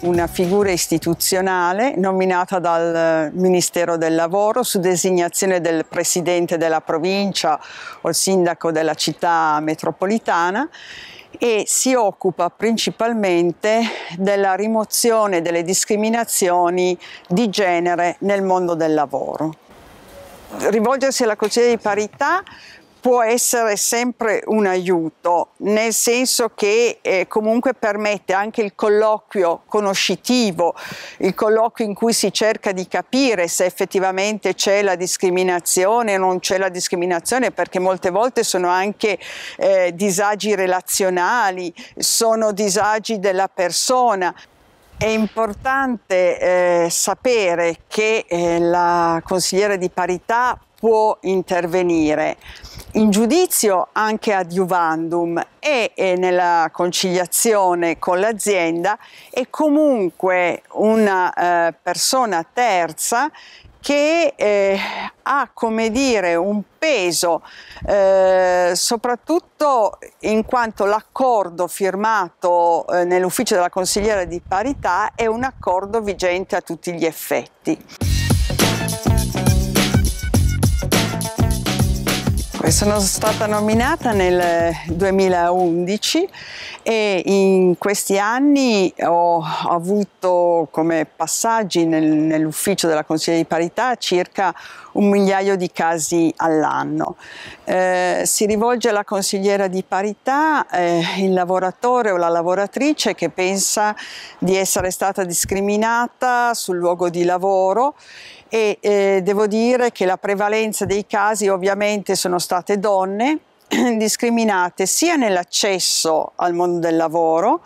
una figura istituzionale nominata dal eh, Ministero del Lavoro su designazione del Presidente della provincia o Sindaco della città metropolitana e si occupa principalmente della rimozione delle discriminazioni di genere nel mondo del lavoro rivolgersi alla Consigliere di Parità può essere sempre un aiuto, nel senso che eh, comunque permette anche il colloquio conoscitivo, il colloquio in cui si cerca di capire se effettivamente c'è la discriminazione o non c'è la discriminazione, perché molte volte sono anche eh, disagi relazionali, sono disagi della persona. È importante eh, sapere che eh, la consigliera di parità può intervenire in giudizio anche ad juvandum e, e nella conciliazione con l'azienda è comunque una eh, persona terza che eh, ha come dire un peso eh, soprattutto in quanto l'accordo firmato eh, nell'ufficio della consigliera di parità è un accordo vigente a tutti gli effetti. Sono stata nominata nel 2011 e in questi anni ho avuto come passaggi nel, nell'ufficio della Consiglia di Parità circa un migliaio di casi all'anno. Eh, si rivolge alla consigliera di parità eh, il lavoratore o la lavoratrice che pensa di essere stata discriminata sul luogo di lavoro e eh, devo dire che la prevalenza dei casi ovviamente sono state donne discriminate sia nell'accesso al mondo del lavoro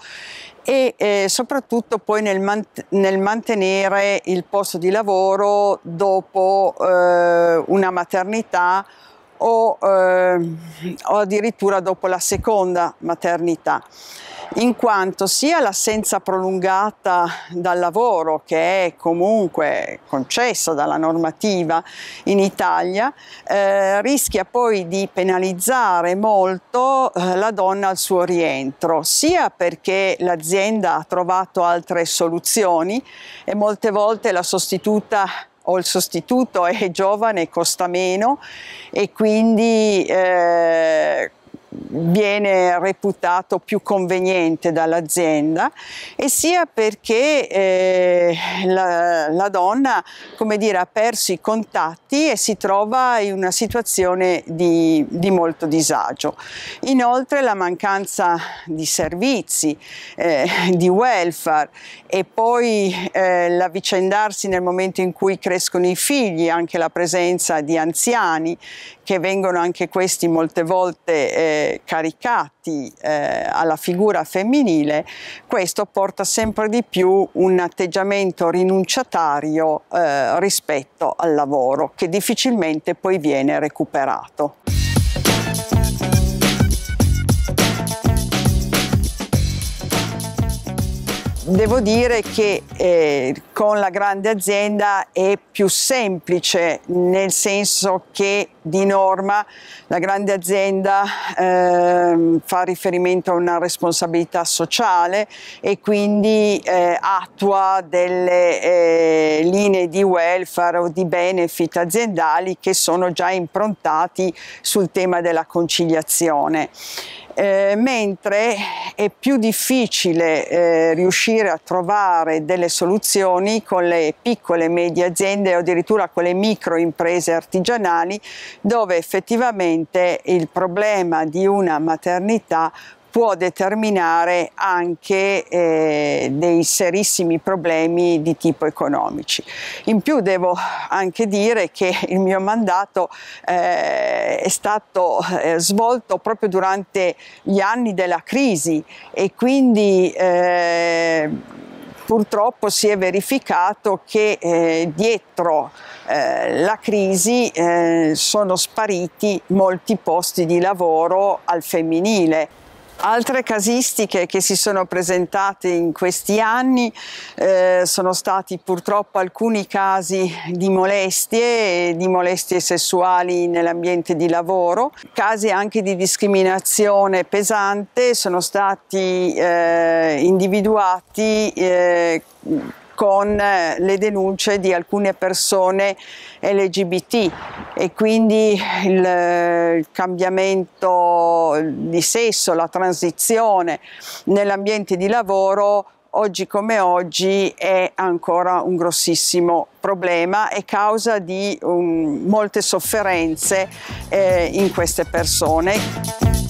e eh, soprattutto poi nel, man nel, mantenere il posto di lavoro dopo eh, una maternità o, eh, o addirittura dopo la seconda maternità in quanto sia l'assenza prolungata dal lavoro che è comunque concessa dalla normativa in Italia eh, rischia poi di penalizzare molto eh, la donna al suo rientro, sia perché l'azienda ha trovato altre soluzioni e molte volte la sostituta o il sostituto è giovane, e costa meno e quindi eh, viene reputato più conveniente dall'azienda e sia perché eh, la, la, donna come dire, ha perso i contatti e si trova in una situazione di, di molto disagio. Inoltre la mancanza di servizi, eh, di welfare e poi eh, l'avvicendarsi nel momento in cui crescono i figli, anche la presenza di anziani che vengono anche questi molte volte eh, caricati eh, alla figura femminile, questo porta sempre di più un atteggiamento rinunciatario eh, rispetto al lavoro che difficilmente poi viene recuperato. Devo dire che eh, con la grande azienda è più semplice, nel senso che di norma la grande azienda eh, fa riferimento a una responsabilità sociale e quindi eh, attua delle eh, linee di welfare o di benefit aziendali che sono già improntati sul tema della conciliazione. Eh, mentre è più difficile eh, riuscire a trovare delle soluzioni con le piccole e medie aziende o addirittura con le micro imprese artigianali dove effettivamente il problema di una maternità può determinare anche eh, dei serissimi problemi di tipo economici. In più devo anche dire che il mio mandato eh, è stato eh, svolto proprio durante gli anni della crisi e quindi eh, purtroppo si è verificato che eh, dietro eh, la crisi eh, sono spariti molti posti di lavoro al femminile. Altre casistiche che si sono presentate in questi anni eh, sono stati purtroppo alcuni casi di molestie, di molestie sessuali nell'ambiente di lavoro, casi anche di discriminazione pesante sono stati eh, individuati eh, con eh, le denunce di alcune persone LGBT e quindi eh, il cambiamento di sesso, la transizione nell'ambiente di lavoro oggi come oggi è ancora un grossissimo problema e causa di um, molte sofferenze eh, in queste persone.